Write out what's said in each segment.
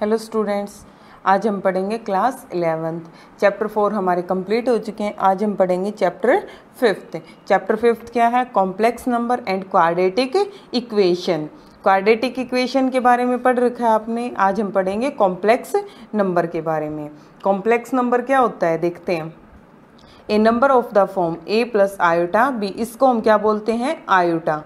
hello students आज हम पढ़ेंगे क्लास इलेवेंथ चैप्टर फोर हमारे कंप्लीट हो चुके हैं आज हम पढ़ेंगे चैप्टर फिफ्थ चैप्टर फिफ्थ क्या है complex number and quadratic equation quadratic equation के बारे में पढ़ रखा है आपने आज हम पढ़ेंगे कॉम्प्लेक्स नंबर के बारे में कॉम्प्लेक्स नंबर क्या होता है देखते हैं a number of the form a plus iota b इसको हम क्या बोलते हैं iota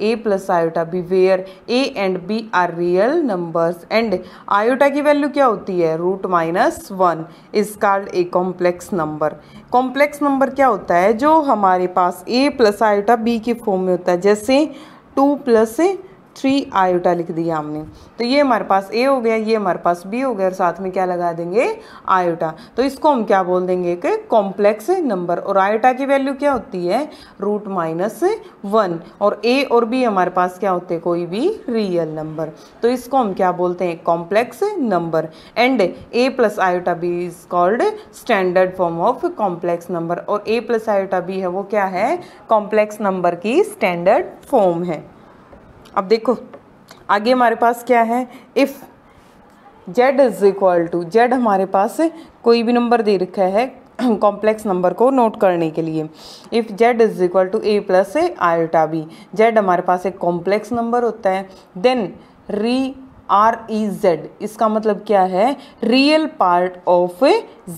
a plus iota b where a and b are real numbers and iota की वैल्यू क्या होती है root minus one is called a complex number complex number क्या होता है जो हमारे पास ए प्लस आयोटा बी के फॉर्म में होता है जैसे टू प्लस थ्री आयोटा लिख दिया हमने तो ये हमारे पास ए हो गया ये हमारे पास बी हो गया और साथ में क्या लगा देंगे आयोटा तो इसको हम क्या बोल देंगे कि कॉम्प्लेक्स नंबर और आयोटा की वैल्यू क्या होती है रूट माइनस वन और ए और बी हमारे पास क्या होते हैं कोई भी रियल नंबर तो इसको हम क्या बोलते हैं complex number and a plus iota b is called standard form of complex number और ए प्लस आयोटा बी है वो क्या है कॉम्प्लेक्स नंबर की स्टैंडर्ड फॉर्म है अब देखो आगे हमारे पास क्या है if z is equal to z हमारे पास कोई भी नंबर दे रखा है कॉम्प्लेक्स नंबर को नोट करने के लिए if z is equal to a plus a iota b z हमारे पास एक कॉम्प्लेक्स नंबर होता है देन री आर ई जेड इसका मतलब क्या है real part of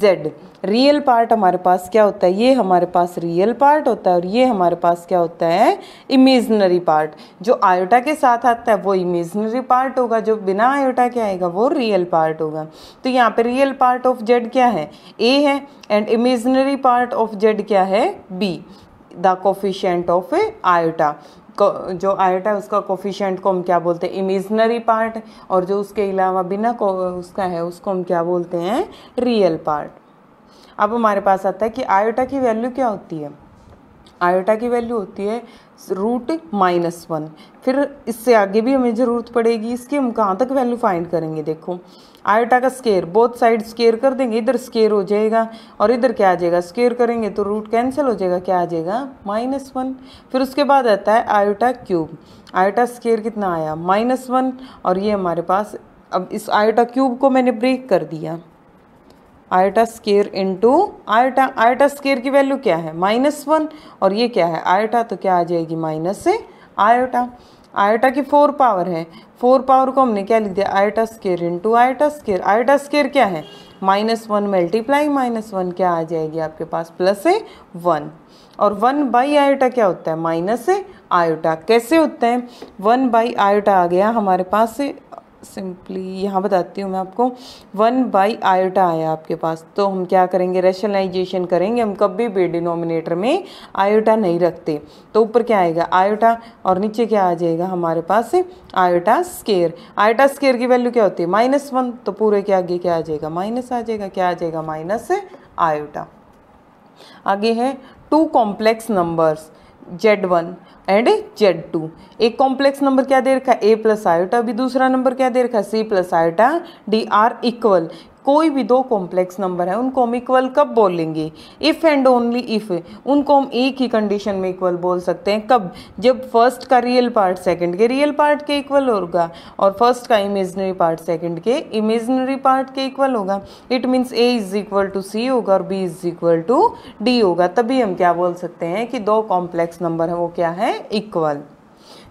z real part हमारे पास क्या होता है ये हमारे पास रियल पार्ट होता है और ये हमारे पास क्या होता है इमेजनरी पार्ट जो आयोटा के साथ आता है वो इमेजनरी पार्ट होगा जो बिना आयोटा के आएगा वो रियल पार्ट होगा तो यहाँ पे रियल पार्ट ऑफ जेड क्या है ए है and imaginary part of z क्या है b the coefficient of iota जो आयोटा है उसका कोफिशेंट को हम क्या बोलते हैं इमेजनरी पार्ट और जो उसके अलावा बिना को उसका है उसको हम क्या बोलते हैं रियल पार्ट अब हमारे पास आता है कि आयोटा की वैल्यू क्या होती है आयोटा की वैल्यू होती है रूट माइनस वन फिर इससे आगे भी हमें ज़रूरत पड़ेगी इसकी हम कहाँ तक वैल्यू फाइंड करेंगे देखो आयोटा का स्केयर बोथ साइड स्केयर कर देंगे इधर स्केयर हो जाएगा और इधर क्या आ जाएगा स्केयर करेंगे तो रूट कैंसिल हो जाएगा क्या आ जाएगा माइनस वन फिर उसके बाद आता है आयोटा क्यूब आयोटा स्केयर कितना आया माइनस वन और ये हमारे पास अब इस आयोटा क्यूब को मैंने ब्रेक कर दिया iota square into iota iota square की वैल्यू क्या है माइनस वन और ये क्या है आयोटा तो क्या आ जाएगी माइनस से आयोटा आयोटा की फोर पावर है फोर पावर को हमने क्या लिख दिया iota square into iota square iota square क्या है minus one multiply minus one क्या आ जाएगी आपके पास प्लस है वन और वन बाई आयोटा क्या होता है माइनस है आयोटा कैसे होते हैं वन बाई आयोटा आ गया हमारे पास से सिंपली यहाँ बताती हूँ मैं आपको वन बाई आयोटा आया आपके पास तो हम क्या करेंगे रेशनलाइजेशन करेंगे हम कभी भी डिनोमिनेटर में आयोटा नहीं रखते तो ऊपर क्या आएगा आयोटा और नीचे क्या आ जाएगा हमारे पास आयोटा स्केयर आयोटा स्केयर की वैल्यू क्या होती है माइनस वन तो पूरे के आगे क्या आ जाएगा माइनस आ जाएगा क्या आ जाएगा माइनस आयोटा आगे है two complex numbers z one and z two एक कॉम्प्लेक्स नंबर क्या दे रखा है ए प्लस आयोटा अभी दूसरा नंबर क्या दे रखा है c plus iota d are equal कोई भी दो कॉम्प्लेक्स नंबर है उनको हम इक्वल कब बोलेंगे इफ़ एंड ओनली इफ़ उनको हम एक ही कंडीशन में इक्वल बोल सकते हैं कब जब फर्स्ट का रियल पार्ट सेकंड के रियल पार्ट के इक्वल होगा और फर्स्ट का इमेजनरी पार्ट सेकंड के इमेजनरी पार्ट के इक्वल होगा it means a is equal to c होगा और b is equal to d होगा तभी हम क्या बोल सकते हैं कि दो कॉम्प्लेक्स नंबर है वो क्या है इक्वल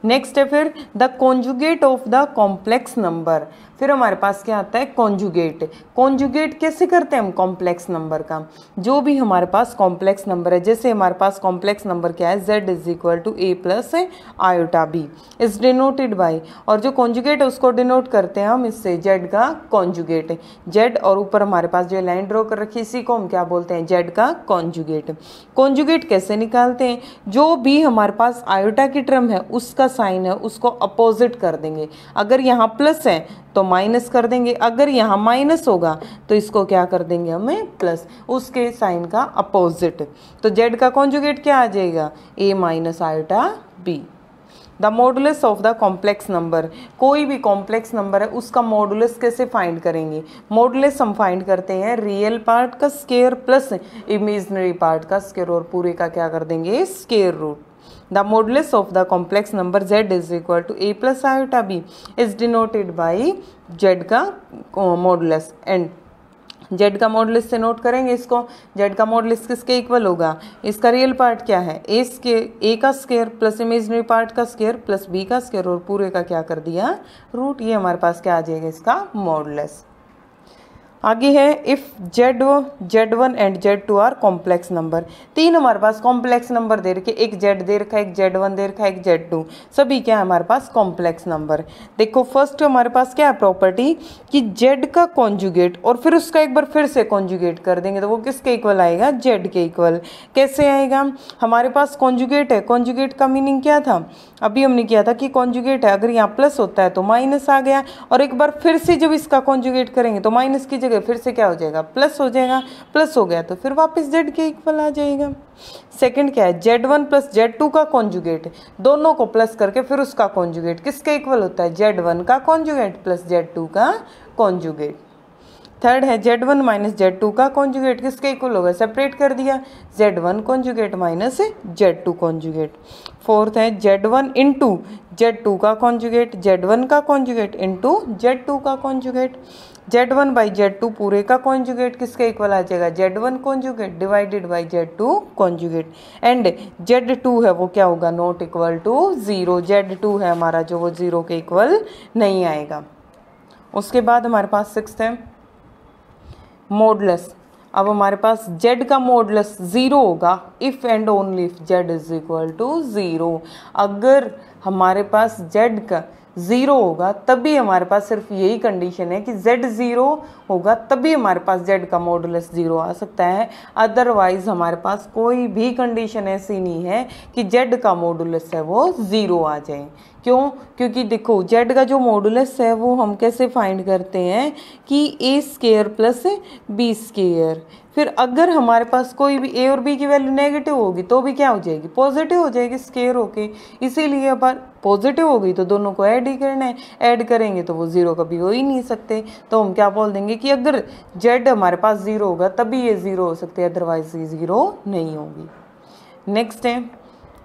नेक्स्ट है फिर the conjugate of the complex number फिर हमारे पास क्या आता है कॉन्जुगेट कॉन्जुगेट कैसे करते हैं हम कॉम्प्लेक्स नंबर का जो भी हमारे पास कॉम्प्लेक्स नंबर है जैसे हमारे पास कॉम्प्लेक्स नंबर क्या है z is equal to a plus iota b is denoted by और जो कॉन्जुगेट है उसको डिनोट करते हैं हम इससे जेड का कॉन्जुगेट जेड और ऊपर हमारे पास जो लाइन ड्रॉ कर रखी इसी को हम क्या बोलते हैं जेड का कॉन्जुगेट कॉन्जुगेट कैसे निकालते हैं जो भी हमारे पास आयोटा की टर्म है उसका साइन है उसको अपोजिट कर देंगे अगर यहाँ प्लस है तो माइनस कर देंगे अगर यहाँ माइनस होगा तो इसको क्या कर देंगे हमें प्लस उसके साइन का अपोजिट तो जेड का कॉन्जुगेट क्या आ जाएगा a minus iota b the modulus of the complex number कोई भी कॉम्प्लेक्स नंबर है उसका मॉडुलस कैसे फाइंड करेंगे मॉडुलस हम फाइंड करते हैं रियल पार्ट का स्केयर प्लस इमेजनरी पार्ट का स्केयर और पूरे का क्या कर देंगे square root the modulus of the complex number z is equal to a plus iota b is denoted by z का मोडलेस एंड जेड का मॉडलिस से नोट करेंगे इसको जेड का मॉडलिस किसके इक्वल होगा इसका रियल पार्ट क्या है ए स्के ए का स्केयर प्लस इमेजनरी पार्ट का स्केयर प्लस बी का स्केयर और पूरे का क्या कर दिया रूट ये हमारे पास क्या आ जाएगा इसका मॉडलेस आगे है if z z one and z two are complex number तीन हमारे पास कॉम्प्लेक्स नंबर दे रखे एक जेड दे रखा है एक जेड वन दे रखा है एक जेड टू सभी क्या है हमारे पास कॉम्प्लेक्स नंबर देखो फर्स्ट हमारे पास क्या है प्रॉपर्टी कि जेड का कॉन्जुगेट और फिर उसका एक बार फिर से कॉन्जुगेट कर देंगे तो वो किसके इक्वल आएगा जेड के इक्वल कैसे आएगा हमारे पास कॉन्जुगेट है कॉन्जुगेट का मीनिंग क्या था अभी हमने किया था कि कॉन्जुगेट है अगर यहाँ प्लस होता है तो माइनस आ गया और एक बार फिर से जब इसका कॉन्जुगेट करेंगे तो माइनस की जगह फिर से क्या हो जाएगा प्लस हो जाएगा प्लस हो गया तो फिर वापस जेड के इक्वल आ जाएगा सेकंड क्या है z one plus z two का कॉन्जुगेट दोनों को प्लस करके फिर उसका कॉन्जुगेट किसके इक्वल होता है जेड वन का कॉन्जुगेट प्लस जेड टू का कॉन्जुगेट थर्ड है z one minus z two का कॉन्जुगेट किसके इक्वल होगा सेपरेट कर दिया z one conjugate minus z two conjugate fourth है z one into z two का कॉन्जुगेट जेड वन का conjugate into z two का conjugate z one by z two पूरे का कॉन्जुगेट किसके इक्वल आ जाएगा z one conjugate divided by z two conjugate and z two है वो क्या होगा not equal to zero z two है हमारा जो वो ज़ीरो के इक्वल नहीं आएगा उसके बाद हमारे पास सिक्स है मोडलेस अब हमारे पास z का मोडलस ज़ीरो होगा if and only if z is equal to zero अगर हमारे पास z का ज़ीरो होगा तब भी हमारे पास सिर्फ यही कंडीशन है कि z ज़ीरो होगा तब भी हमारे पास z का मॉडुलस ज़ीरो आ सकता है अदरवाइज़ हमारे पास कोई भी कंडीशन ऐसी नहीं है कि z का मॉडुलस है वो ज़ीरो आ जाए क्यों क्योंकि देखो z का जो मॉडुलस है वो हम कैसे फाइंड करते हैं कि a square plus b square फिर अगर हमारे पास कोई भी ए और बी की वैल्यू नेगेटिव होगी तो भी क्या हो जाएगी पॉजिटिव हो जाएगी स्केयर होके इसीलिए अब पॉजिटिव होगी तो दोनों को ऐड ही करना है ऐड करेंगे तो वो ज़ीरो कभी हो ही नहीं सकते तो हम क्या बोल देंगे कि अगर जेड हमारे पास ज़ीरो होगा तभी ये ज़ीरो हो सकते हैं अदरवाइज ये ज़ीरो नहीं होगी नेक्स्ट है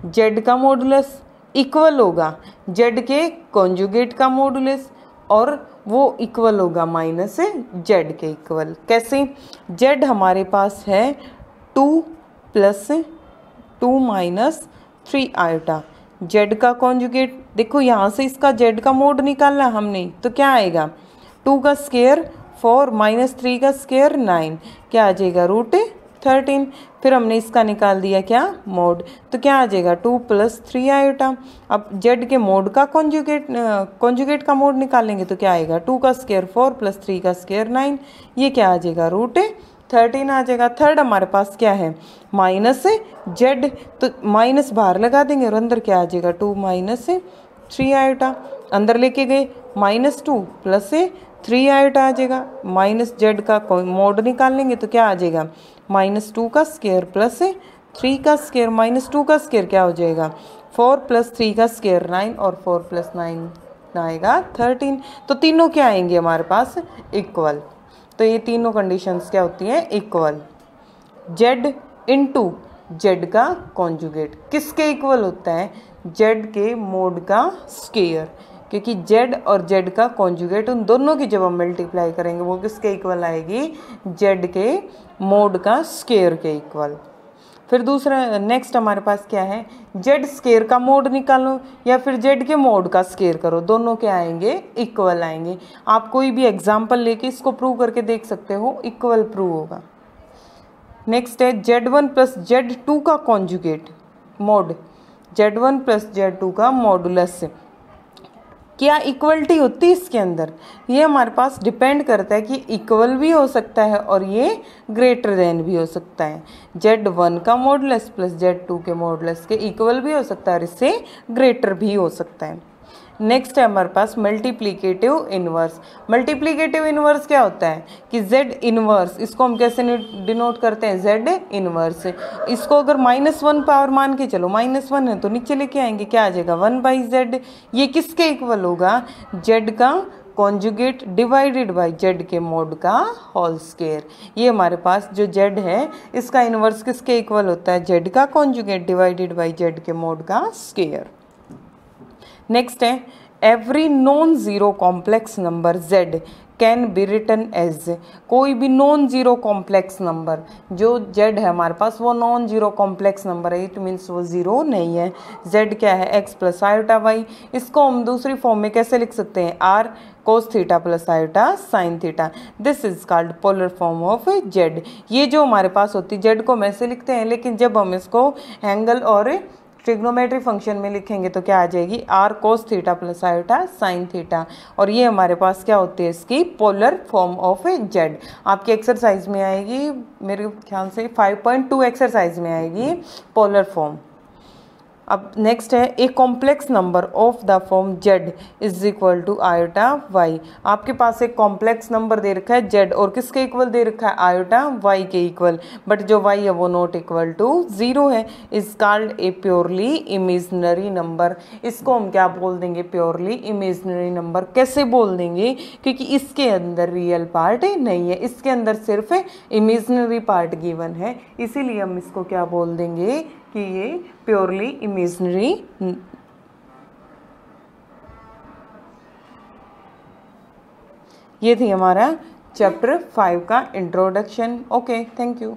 जेड का मॉडुलस इक्वल होगा जेड के कॉन्जुगेट का मॉडुलस और वो इक्वल होगा माइनस जेड के इक्वल कैसे जेड हमारे पास है two plus two minus three iota z का कॉन्जुगेट देखो यहाँ से इसका जेड का मोड निकालना हमने तो क्या आएगा टू का स्केयर फोर माइनस थ्री का स्केयर नाइन क्या आ जाएगा रूट थर्टीन फिर हमने इसका निकाल दिया क्या मोड तो क्या आ जाएगा टू प्लस थ्री आयोटा अब जेड के मोड का कॉन्जुगेट कॉन्जुगेट का मोड निकालेंगे तो क्या आएगा टू का स्केयर फोर प्लस थ्री का स्केयर नाइन ये क्या आ जाएगा रूट थर्टीन आ जाएगा थर्ड हमारे पास क्या है माइनस जेड तो माइनस बाहर लगा देंगे और अंदर क्या आ जाएगा टू माइनस थ्री आयोटा अंदर लेके गए माइनस टू प्लस थ्री आइट आ जाएगा माइनस जेड का मोड निकालेंगे तो क्या आ जाएगा माइनस टू का स्केयर प्लस थ्री का स्केयर माइनस टू का स्केयर क्या हो जाएगा फोर प्लस थ्री का स्केयर नाइन और फोर प्लस नाइन आएगा थर्टीन तो तीनों क्या आएंगे हमारे पास इक्वल तो ये तीनों कंडीशंस क्या होती हैं इक्वल जेड इंटू जेड का कॉन्जुगेट किसके इक्वल होता है जेड के मोड का स्केयर क्योंकि जेड और जेड का कॉन्जुगेट उन दोनों की जब हम मल्टीप्लाई करेंगे वो किसके इक्वल आएगी जेड के मोड का स्केयर के इक्वल फिर दूसरा नेक्स्ट हमारे पास क्या है जेड स्केयर का मोड निकालो या फिर जेड के मोड का स्केयर करो दोनों के आएंगे इक्वल आएंगे आप कोई भी एग्जाम्पल लेके इसको प्रूव करके देख सकते हो इक्वल प्रूव होगा नेक्स्ट है z one plus z two का conjugate mod z one plus z two का मॉडुलस क्या इक्वलिटी होती है इसके अंदर ये हमारे पास डिपेंड करता है कि इक्वल भी हो सकता है और ये ग्रेटर देन भी हो सकता है जेड वन का मॉडलेस प्लस जेड टू के मॉडलेस के इक्वल भी हो सकता है और इससे ग्रेटर भी हो सकता है नेक्स्ट है हमारे पास मल्टीप्लीकेटिव इनवर्स मल्टीप्लीकेटिव इनवर्स क्या होता है कि जेड इनवर्स इसको हम कैसे डिनोट करते हैं जेड इनवर्स इसको अगर माइनस वन पावर मान के चलो माइनस वन है तो नीचे लेके आएंगे क्या आ जाएगा वन बाई जेड ये किसके इक्वल होगा जेड का कॉन्जुगेट डिवाइडेड बाय जेड के मोड का होल स्केयर ये हमारे पास जो जेड है इसका इन्वर्स किसके इक्वल होता है जेड का कॉन्जुगेट डिवाइडेड बाय जेड के मोड का स्केयर नेक्स्ट है every non zero complex number Z can be written as कोई भी नॉन ज़ीरो कॉम्प्लेक्स नंबर जो जेड है हमारे पास वो नॉन ज़ीरो कॉम्प्लेक्स नंबर है इट मीन्स वो ज़ीरो नहीं है जेड क्या है एक्स प्लस आयोटा वाई इसको हम दूसरी फॉर्म में कैसे लिख सकते हैं r cos theta plus iota sine theta this is called polar form of z ये जो हमारे पास होती है जेड को हम ऐसे लिखते हैं लेकिन जब हम इसको एंगल और ट्रिग्नोमेट्री फंक्शन में लिखेंगे तो क्या आ जाएगी r cos theta plus iota sine theta और ये हमारे पास क्या होती है इसकी polar form of a z आपकी एक्सरसाइज में आएगी मेरे ख्याल से 5.2 एक्सरसाइज में आएगी पोलर फॉर्म अब नेक्स्ट है a complex number of the form z is equal to iota y आपके पास एक कॉम्प्लेक्स नंबर दे रखा है जेड और किसके इक्वल दे रखा है आयोटा वाई के इक्वल बट जो वाई है वो नॉट इक्वल टू ज़ीरो है is called a purely imaginary number इसको हम क्या बोल देंगे प्योरली इमेजनरी नंबर कैसे बोल देंगे क्योंकि इसके अंदर रियल पार्ट नहीं है इसके अंदर सिर्फ इमेजनरी पार्ट गिवन है इसीलिए हम इसको क्या बोल देंगे कि ये प्योरली इमेजनरी ये थी हमारा चैप्टर फाइव का इंट्रोडक्शन ओके थैंक यू